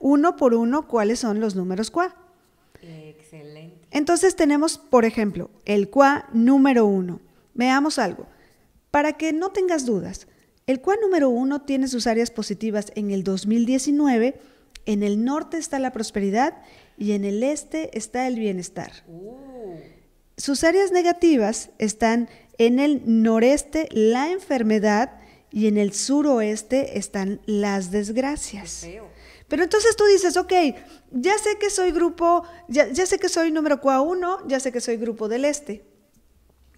uno por uno cuáles son los números cuá. Excelente. Entonces tenemos, por ejemplo, el cuá número uno. Veamos algo. Para que no tengas dudas, el cuá número uno tiene sus áreas positivas en el 2019. En el norte está la prosperidad y en el este está el bienestar. Uh. Sus áreas negativas están en el noreste la enfermedad y en el suroeste están las desgracias. Pero entonces tú dices, ok, ya sé que soy grupo, ya, sé que soy número QA1, ya sé que soy grupo del este.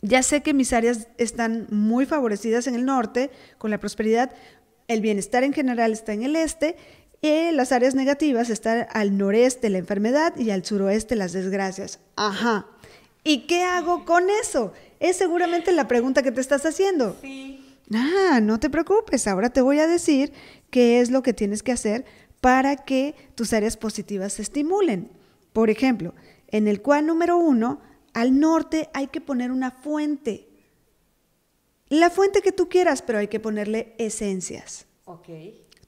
Ya sé que mis áreas están muy favorecidas en el norte con la prosperidad, el bienestar en general está en el este y las áreas negativas están al noreste la enfermedad y al suroeste las desgracias. Ajá. ¿Y qué hago con eso? Es seguramente la pregunta que te estás haciendo. Sí. Ah, no te preocupes, ahora te voy a decir qué es lo que tienes que hacer para que tus áreas positivas se estimulen. Por ejemplo, en el cual número uno, al norte hay que poner una fuente. La fuente que tú quieras, pero hay que ponerle esencias.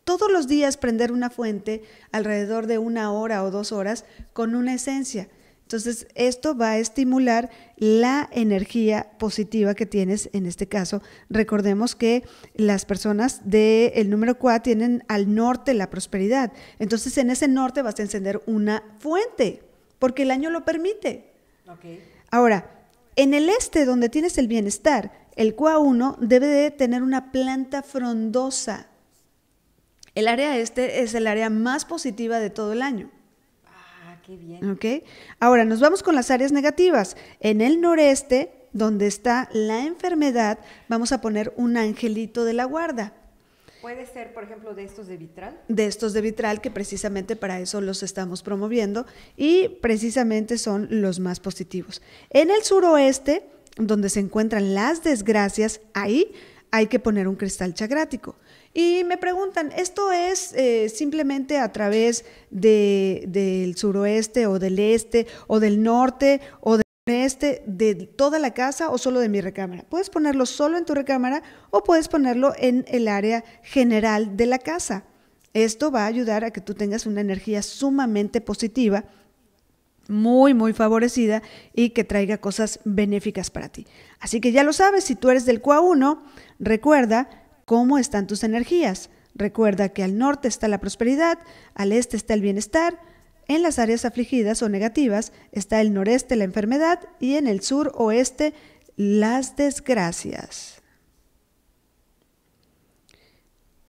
Todos los días prender una fuente alrededor de una hora o dos horas con una esencia. Entonces, esto va a estimular la energía positiva que tienes en este caso. Recordemos que las personas del el número 4 tienen al norte la prosperidad. Entonces, en ese norte vas a encender una fuente, porque el año lo permite. Ahora, en el este, donde tienes el bienestar, el Cua 1 debe de tener una planta frondosa. El área este es el área más positiva de todo el año. ¿Ok? Ahora, nos vamos con las áreas negativas. En el noreste, donde está la enfermedad, vamos a poner un angelito de la guarda. Puede ser, por ejemplo, de estos de vitral. De estos de vitral, que precisamente para eso los estamos promoviendo y precisamente son los más positivos. En el suroeste, donde se encuentran las desgracias, ahí hay que poner un cristal chagrático. Y me preguntan, ¿esto es eh, simplemente a través del suroeste o del este o del norte o del este de toda la casa o solo de mi recámara. Puedes ponerlo solo en tu recámara o puedes ponerlo en el área general de la casa. Esto va a ayudar a que tú tengas una energía sumamente positiva muy, muy favorecida y que traiga cosas benéficas para ti. Así que ya lo sabes, si tú eres del CUA 1, recuerda cómo están tus energías. Recuerda que al norte está la prosperidad, al este está el bienestar, en las áreas afligidas o negativas está el noreste la enfermedad y en el sur oeste las desgracias.